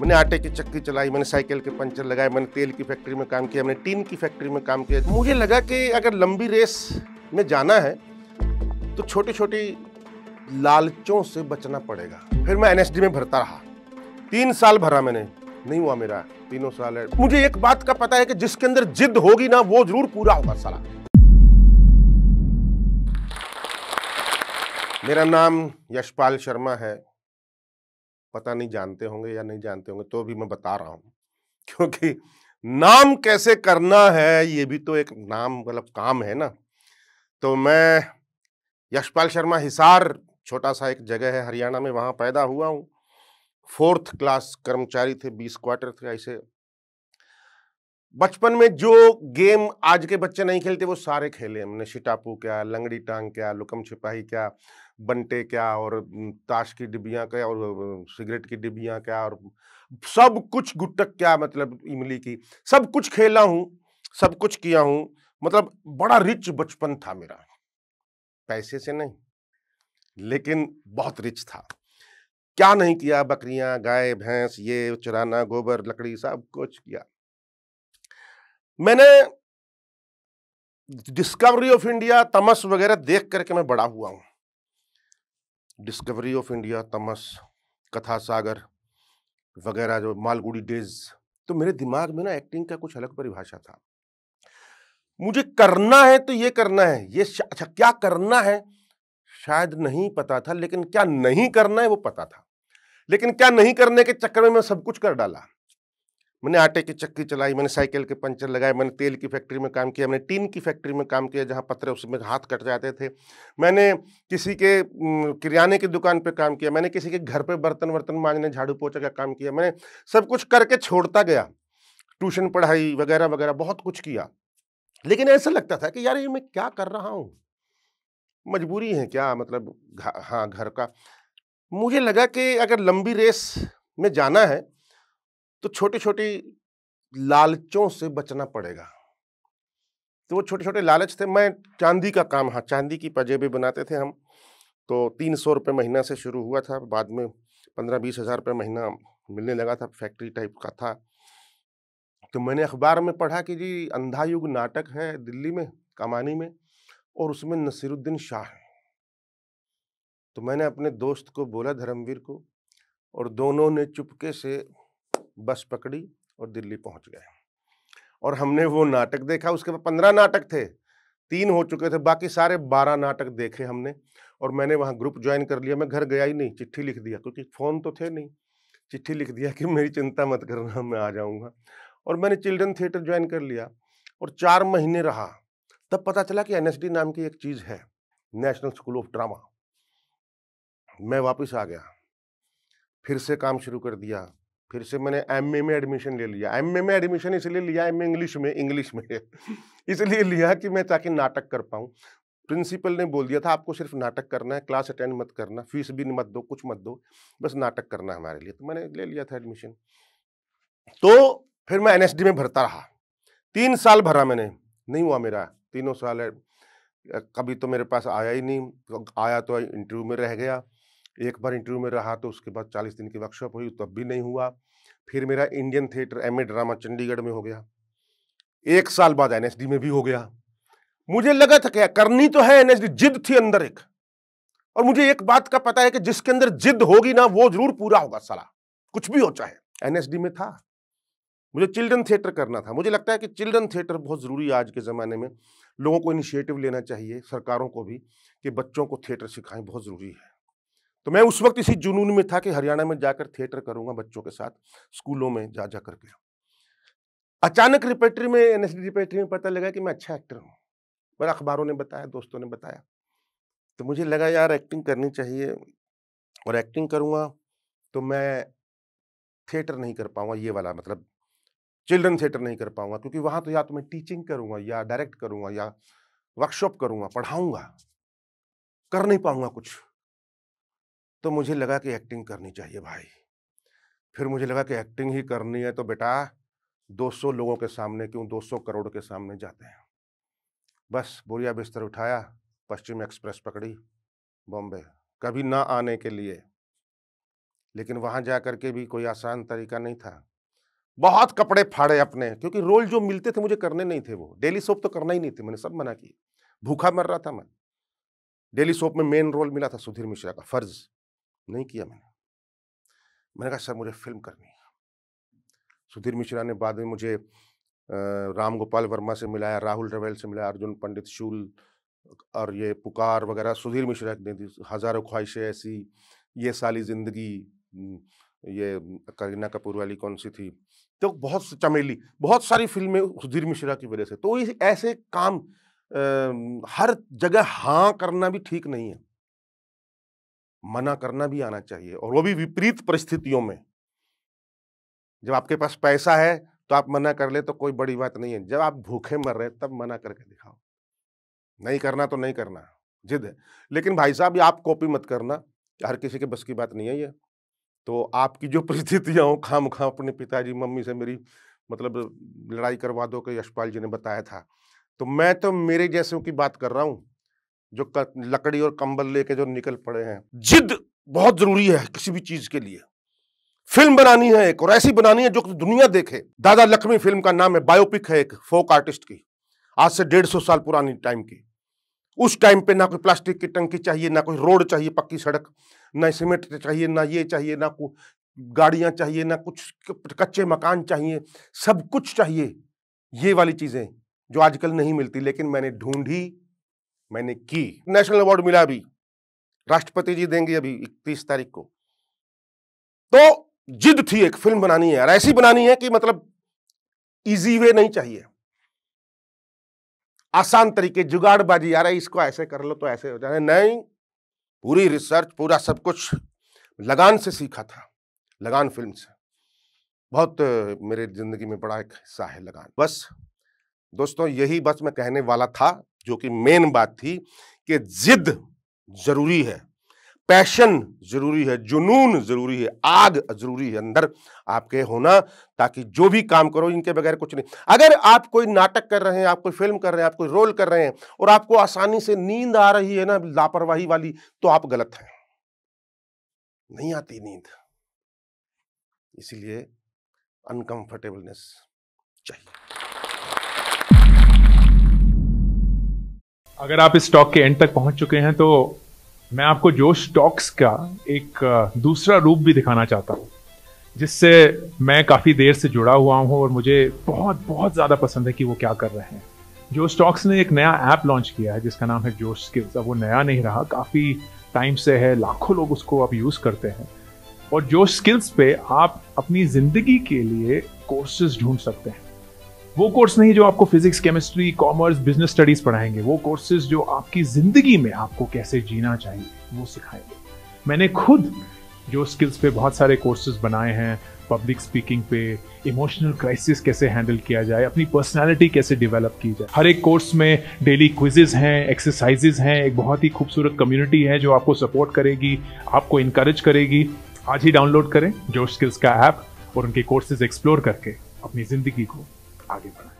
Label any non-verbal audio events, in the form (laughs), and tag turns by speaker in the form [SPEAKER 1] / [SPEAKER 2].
[SPEAKER 1] मैंने आटे की चक्की चलाई मैंने साइकिल के पंचर लगाए मैंने तेल की फैक्ट्री में काम किया मैंने टीन की फैक्ट्री में काम किया मुझे लगा कि अगर लंबी रेस में जाना है तो छोटी छोटी लालचों से बचना पड़ेगा फिर मैं एनएसडी में भरता रहा तीन साल भरा मैंने नहीं हुआ मेरा तीनों साल है मुझे एक बात का पता है कि जिसके अंदर जिद होगी ना वो जरूर पूरा होगा सला मेरा नाम यशपाल शर्मा है पता नहीं जानते होंगे या नहीं जानते होंगे तो भी मैं बता रहा हूँ (laughs) क्योंकि नाम कैसे करना है ये भी तो एक नाम मतलब काम है ना तो मैं यशपाल शर्मा हिसार छोटा सा एक जगह है हरियाणा में वहाँ पैदा हुआ हूँ फोर्थ क्लास कर्मचारी थे बीस क्वार्टर थे ऐसे बचपन में जो गेम आज के बच्चे नहीं खेलते वो सारे खेले हमने शिटापू क्या लंगड़ी टांग क्या लुकम छिपाही क्या बंटे क्या और ताश की डिब्बियाँ क्या और सिगरेट की डिब्बियाँ क्या और सब कुछ गुटक क्या मतलब इमली की सब कुछ खेला हूँ सब कुछ किया हूँ मतलब बड़ा रिच बचपन था मेरा पैसे से नहीं लेकिन बहुत रिच था क्या नहीं किया बकरियां गाय भैंस ये चराना गोबर लकड़ी सब कुछ किया मैंने डिस्कवरी ऑफ इंडिया तमस वगैरह देख करके मैं बड़ा हुआ हूं डिस्कवरी ऑफ इंडिया तमस कथा सागर वगैरह जो मालगुड़ी डेज तो मेरे दिमाग में ना एक्टिंग का कुछ अलग परिभाषा था मुझे करना है तो ये करना है ये अच्छा क्या करना है शायद नहीं पता था लेकिन क्या नहीं करना है वो पता था लेकिन क्या नहीं करने के चक्कर में मैं सब कुछ कर डाला मैंने आटे की चक्की चलाई मैंने साइकिल के पंचर लगाए मैंने तेल की फैक्ट्री में काम किया मैंने टीन की फैक्ट्री में काम किया जहाँ पत्थर उसमें हाथ कट जाते थे मैंने किसी के किराने की दुकान पर काम किया मैंने किसी के घर पर बर्तन वर्तन मांजने झाड़ू पोछा का काम किया मैंने सब कुछ करके छोड़ता गया ट्यूशन पढ़ाई वगैरह वगैरह बहुत कुछ किया लेकिन ऐसा लगता था कि यार ये मैं क्या कर रहा हूँ मजबूरी है क्या मतलब हाँ घर का मुझे लगा कि अगर लंबी रेस में जाना है तो छोटी छोटी लालचों से बचना पड़ेगा तो वो छोटे छोटे लालच थे मैं चांदी का काम हाँ चांदी की पजेबी बनाते थे हम तो तीन सौ रुपये महीना से शुरू हुआ था बाद में पंद्रह बीस हज़ार रुपये महीना मिलने लगा था फैक्ट्री टाइप का था तो मैंने अखबार में पढ़ा कि जी अंधा युग नाटक है दिल्ली में कमानी में और उसमें नसीरुद्दीन शाह है तो मैंने अपने दोस्त को बोला धर्मवीर को और दोनों ने चुपके से बस पकड़ी और दिल्ली पहुंच गए और हमने वो नाटक देखा उसके बाद पंद्रह नाटक थे तीन हो चुके थे बाकी सारे बारह नाटक देखे हमने और मैंने वहाँ ग्रुप ज्वाइन कर लिया मैं घर गया ही नहीं चिट्ठी लिख दिया क्योंकि फ़ोन तो थे नहीं चिट्ठी लिख दिया कि मेरी चिंता मत करना मैं आ जाऊँगा और मैंने चिल्ड्रन थिएटर ज्वाइन कर लिया और चार महीने रहा तब पता चला कि एन नाम की एक चीज़ है नेशनल स्कूल ऑफ ड्रामा मैं वापस आ गया फिर से काम शुरू कर दिया फिर से मैंने एम में एडमिशन ले लिया एम में एडमिशन इसलिए लिया एम इंग्लिश में इंग्लिश में (laughs) इसलिए लिया कि मैं ताकि नाटक कर पाऊँ प्रिंसिपल ने बोल दिया था आपको सिर्फ नाटक करना है क्लास अटेंड मत करना फीस भी मत दो कुछ मत दो बस नाटक करना है हमारे लिए तो मैंने ले लिया था एडमिशन तो फिर मैं एनएसडी में भरता रहा तीन साल भरा मैंने नहीं हुआ मेरा तीनों साल कभी तो मेरे पास आया ही नहीं आया तो इंटरव्यू में रह गया एक बार इंटरव्यू में रहा तो उसके बाद चालीस दिन की वर्कशॉप हुई तब भी नहीं हुआ फिर मेरा Indian theatre M drama Chandigarh में हो गया एक साल बाद एन में भी हो गया मुझे लगा था क्या करनी तो है एन जिद थी अंदर एक और मुझे एक बात का पता है कि जिसके अंदर जिद होगी ना वो जरूर पूरा होगा सलाह कुछ भी हो चाहे एनएसडी में था मुझे चिल्ड्रन थिएटर करना था मुझे लगता है कि चिल्ड्रन थिएटर बहुत ज़रूरी है आज के ज़माने में लोगों को इनिशिएटिव लेना चाहिए सरकारों को भी कि बच्चों को थिएटर सिखाएं बहुत ज़रूरी है तो मैं उस वक्त इसी जुनून में था कि हरियाणा में जाकर थिएटर करूंगा बच्चों के साथ स्कूलों में जा जा करके अचानक रिपेटरी में एन रिपेटरी में पता लगा कि मैं अच्छा एक्टर हूँ पर अखबारों ने बताया दोस्तों ने बताया तो मुझे लगा यार एक्टिंग करनी चाहिए और एक्टिंग करूँगा तो मैं थिएटर नहीं कर पाऊँगा ये वाला मतलब चिल्ड्रन थिएटर नहीं कर पाऊँगा क्योंकि वहाँ तो या तो मैं टीचिंग करूँगा या डायरेक्ट करूँगा या वर्कशॉप करूँगा पढ़ाऊँगा कर नहीं पाऊँगा कुछ तो मुझे लगा कि एक्टिंग करनी चाहिए भाई फिर मुझे लगा कि एक्टिंग ही करनी है तो बेटा 200 लोगों के सामने क्यों 200 करोड़ के सामने जाते हैं बस बोरिया बिस्तर उठाया पश्चिम एक्सप्रेस पकड़ी बॉम्बे कभी ना आने के लिए लेकिन वहाँ जा कर के भी कोई आसान तरीका नहीं था बहुत कपड़े फाड़े अपने क्योंकि रोल जो मिलते थे मुझे करने नहीं थे वो डेली सोप तो करना ही नहीं थे मैंने सब मना किया भूखा मर रहा था मैं डेली सोप में मेन रोल मिला था सुधीर मिश्रा का फर्ज नहीं किया मैंने मैंने कहा सर मुझे फिल्म करनी है सुधीर मिश्रा ने बाद में मुझे राम गोपाल वर्मा से मिलाया राहुल रवेल से मिलाया अर्जुन पंडित शूल और ये पुकार वगैरह सुधीर मिश्रा ने दी हज़ारों ख्वाहिशें ऐसी ये साली ज़िंदगी ये करीना कपूर वाली कौन सी थी तो बहुत चमेली बहुत सारी फिल्में सुधीर मिश्रा की वजह से तो ऐसे काम आ, हर जगह हाँ करना भी ठीक नहीं है मना करना भी आना चाहिए और वो भी विपरीत परिस्थितियों में जब आपके पास पैसा है तो आप मना कर ले तो कोई बड़ी बात नहीं है जब आप भूखे मर रहे तब मना करके दिखाओ नहीं करना तो नहीं करना जिद है लेकिन भाई साहब आप कॉपी मत करना हर किसी के बस की बात नहीं है ये तो आपकी जो (laughs) परिस्थितियाँ हों खाम खाम अपने पिताजी मम्मी से मेरी मतलब लड़ाई करवा दो कि यशपाल जी ने बताया था तो मैं तो मेरे जैसों की बात कर रहा हूँ जो लकड़ी और कंबल लेके जो निकल पड़े हैं जिद बहुत जरूरी है किसी भी चीज के लिए फिल्म बनानी है एक और ऐसी बनानी है जो दुनिया देखे दादा लक्ष्मी फिल्म का नाम है बायोपिक है एक फोक आर्टिस्ट की आज से डेढ़ सौ साल पुरानी टाइम की उस टाइम पे ना कोई प्लास्टिक की टंकी चाहिए ना कोई रोड चाहिए पक्की सड़क ना सीमेंट चाहिए ना ये चाहिए ना कोई गाड़ियां चाहिए ना कुछ कच्चे मकान चाहिए सब कुछ चाहिए ये वाली चीज़ें जो आजकल नहीं मिलती लेकिन मैंने ढूंढी मैंने की नेशनल अवार्ड मिला अभी राष्ट्रपति जी देंगे अभी इकतीस तारीख को तो जिद थी एक फिल्म बनानी है और ऐसी बनानी है कि मतलब इजी वे नहीं चाहिए आसान तरीके जुगाड़बाजी है इसको ऐसे कर लो तो ऐसे हो जाए नहीं पूरी रिसर्च पूरा सब कुछ लगान से सीखा था लगान फिल्म से बहुत मेरे ज़िंदगी में बड़ा एक हिस्सा है लगान बस दोस्तों यही बस मैं कहने वाला था जो कि मेन बात थी कि जिद जरूरी है पैशन जरूरी है जुनून जरूरी है आग जरूरी है अंदर आपके होना ताकि जो भी काम करो इनके बगैर कुछ नहीं अगर आप कोई नाटक कर रहे हैं आप कोई फिल्म कर रहे हैं आप कोई रोल कर रहे हैं और आपको आसानी से नींद आ रही है ना लापरवाही वाली तो आप गलत हैं नहीं आती नींद इसीलिए अनकंफर्टेबलनेस
[SPEAKER 2] अगर आप इस स्टॉक के एंड तक पहुंच चुके हैं तो मैं आपको जोश स्टॉक्स का एक दूसरा रूप भी दिखाना चाहता हूँ जिससे मैं काफ़ी देर से जुड़ा हुआ हूँ और मुझे बहुत बहुत ज़्यादा पसंद है कि वो क्या कर रहे हैं जोश स्टॉक्स ने एक नया ऐप लॉन्च किया है जिसका नाम है जोश स्किल्स अब वो नया नहीं रहा काफ़ी टाइम से है लाखों लोग उसको अब यूज़ करते हैं और जोश स्किल्स पे आप अपनी ज़िंदगी के लिए कोर्सेज ढूंढ सकते हैं वो कोर्स नहीं जो आपको physics chemistry commerce business studies पढ़ाएंगे वो कोर्सेज जो आपकी जिंदगी में आपको कैसे जीना चाहिए वो सिखाएंगे मैंने खुद जो स्किल्स पे बहुत सारे कोर्सेज बनाए हैं पब्लिक स्पीकिंग पे इमोशनल क्राइसिस कैसे हैंडल किया जाए अपनी पर्सनालिटी कैसे डेवलप की जाए हर एक कोर्स में डेली क्विजेज हैं एक्सरसाइजेज हैं एक बहुत ही खूबसूरत कम्युनिटी है जो आपको सपोर्ट करेगी आपको इनक्रेज करेगी आज ही डाउनलोड करें जोश स्किल्स का ऐप और उनके कोर्सेज एक्सप्लोर करके अपनी ज़िंदगी को आगे बढ़ना